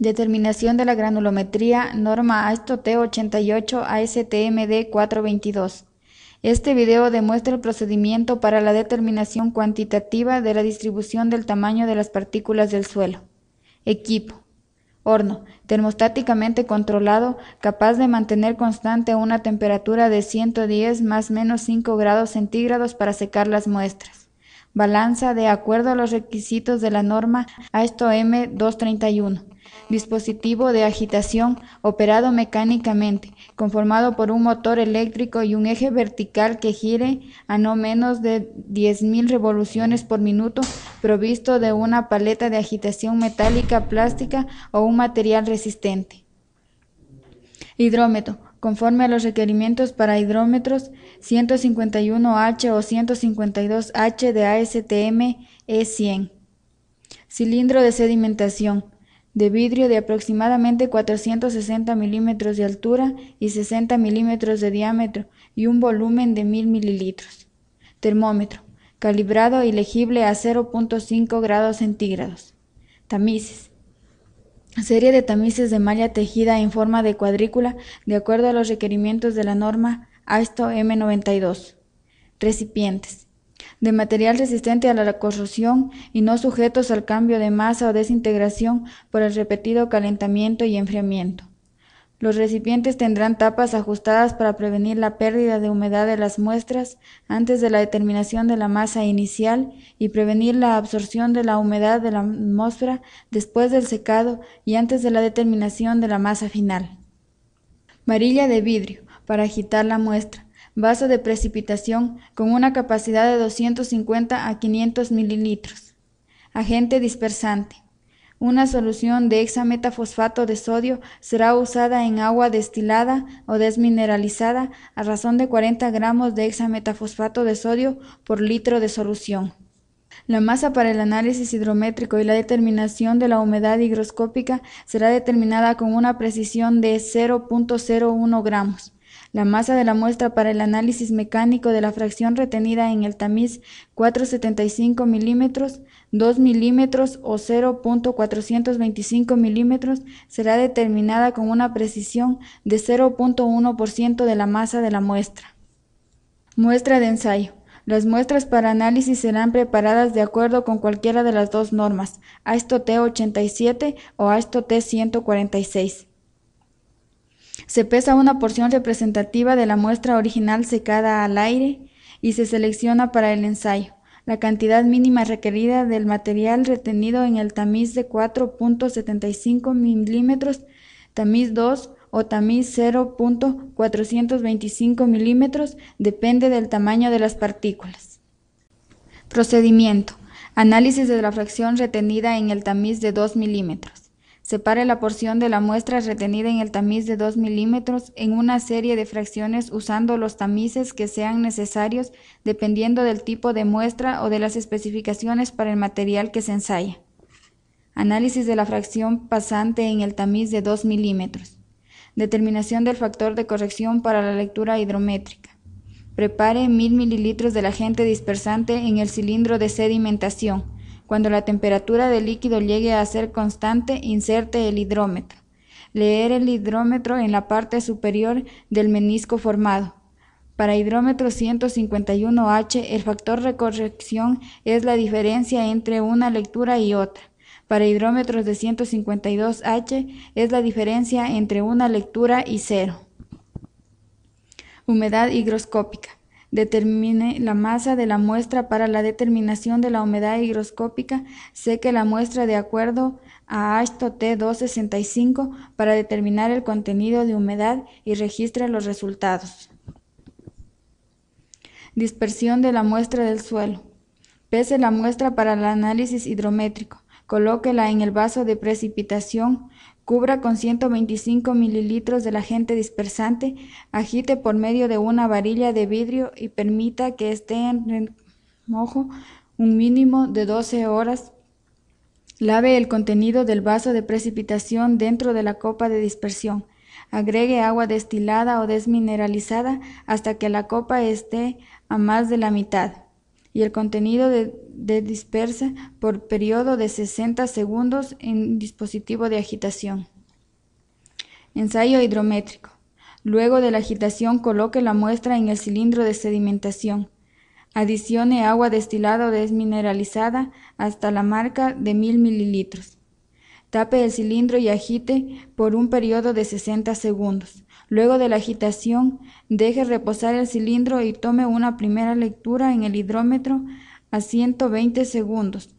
Determinación de la granulometría, norma ASTO T88 ASTMD 422. Este video demuestra el procedimiento para la determinación cuantitativa de la distribución del tamaño de las partículas del suelo. Equipo. Horno, termostáticamente controlado, capaz de mantener constante una temperatura de 110 más menos 5 grados centígrados para secar las muestras. Balanza de acuerdo a los requisitos de la norma ASTM M 231 dispositivo de agitación operado mecánicamente, conformado por un motor eléctrico y un eje vertical que gire a no menos de 10.000 revoluciones por minuto, provisto de una paleta de agitación metálica, plástica o un material resistente. Hidrómetro. Conforme a los requerimientos para hidrómetros 151H o 152H de ASTM E100. Cilindro de sedimentación de vidrio de aproximadamente 460 milímetros de altura y 60 milímetros de diámetro y un volumen de 1000 mililitros. Termómetro, calibrado y legible a 0.5 grados centígrados. Tamices. Serie de tamices de malla tejida en forma de cuadrícula de acuerdo a los requerimientos de la norma ASTO e M92. Recipientes de material resistente a la corrosión y no sujetos al cambio de masa o desintegración por el repetido calentamiento y enfriamiento. Los recipientes tendrán tapas ajustadas para prevenir la pérdida de humedad de las muestras antes de la determinación de la masa inicial y prevenir la absorción de la humedad de la atmósfera después del secado y antes de la determinación de la masa final. Varilla de vidrio para agitar la muestra vaso de precipitación con una capacidad de 250 a 500 mililitros. Agente dispersante. Una solución de hexametafosfato de sodio será usada en agua destilada o desmineralizada a razón de 40 gramos de hexametafosfato de sodio por litro de solución. La masa para el análisis hidrométrico y la determinación de la humedad higroscópica será determinada con una precisión de 0.01 gramos. La masa de la muestra para el análisis mecánico de la fracción retenida en el tamiz 475 milímetros, 2 milímetros o 0.425 milímetros será determinada con una precisión de 0.1% de la masa de la muestra. Muestra de ensayo. Las muestras para análisis serán preparadas de acuerdo con cualquiera de las dos normas, ASTO T87 o ASTO T146. Se pesa una porción representativa de la muestra original secada al aire y se selecciona para el ensayo. La cantidad mínima requerida del material retenido en el tamiz de 4.75 milímetros, tamiz 2 o tamiz 0.425 milímetros depende del tamaño de las partículas. Procedimiento. Análisis de la fracción retenida en el tamiz de 2 milímetros. Separe la porción de la muestra retenida en el tamiz de 2 milímetros en una serie de fracciones usando los tamices que sean necesarios dependiendo del tipo de muestra o de las especificaciones para el material que se ensaya. Análisis de la fracción pasante en el tamiz de 2 milímetros. Determinación del factor de corrección para la lectura hidrométrica. Prepare 1000 mililitros del agente dispersante en el cilindro de sedimentación cuando la temperatura del líquido llegue a ser constante, inserte el hidrómetro. Leer el hidrómetro en la parte superior del menisco formado. Para hidrómetro 151H, el factor de corrección es la diferencia entre una lectura y otra. Para hidrómetros de 152H es la diferencia entre una lectura y cero. Humedad higroscópica. Determine la masa de la muestra para la determinación de la humedad higroscópica. Seque la muestra de acuerdo a ASTM T265 para determinar el contenido de humedad y registre los resultados. Dispersión de la muestra del suelo. Pese la muestra para el análisis hidrométrico. Colóquela en el vaso de precipitación Cubra con 125 mililitros del agente dispersante, agite por medio de una varilla de vidrio y permita que esté en remojo un mínimo de 12 horas Lave el contenido del vaso de precipitación dentro de la copa de dispersión. Agregue agua destilada o desmineralizada hasta que la copa esté a más de la mitad y el contenido de, dispersa por periodo de 60 segundos en dispositivo de agitación. Ensayo hidrométrico. Luego de la agitación coloque la muestra en el cilindro de sedimentación. Adicione agua destilada o desmineralizada hasta la marca de 1000 mililitros. Tape el cilindro y agite por un periodo de 60 segundos. Luego de la agitación, deje reposar el cilindro y tome una primera lectura en el hidrómetro a 120 segundos.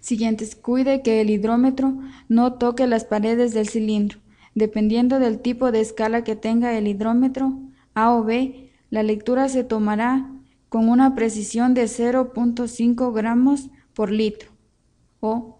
Siguientes, cuide que el hidrómetro no toque las paredes del cilindro. Dependiendo del tipo de escala que tenga el hidrómetro, A o B, la lectura se tomará con una precisión de 0.5 gramos por litro o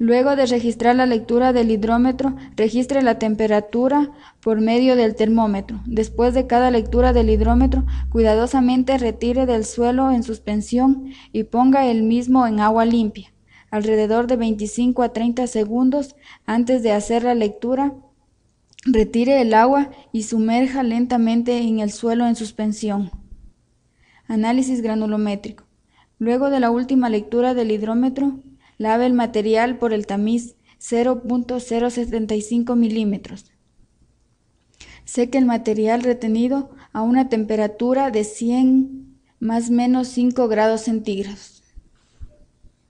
Luego de registrar la lectura del hidrómetro, registre la temperatura por medio del termómetro. Después de cada lectura del hidrómetro, cuidadosamente retire del suelo en suspensión y ponga el mismo en agua limpia, alrededor de 25 a 30 segundos antes de hacer la lectura. Retire el agua y sumerja lentamente en el suelo en suspensión. Análisis granulométrico. Luego de la última lectura del hidrómetro, Lave el material por el tamiz 0.075 milímetros. Seque el material retenido a una temperatura de 100 más menos 5 grados centígrados.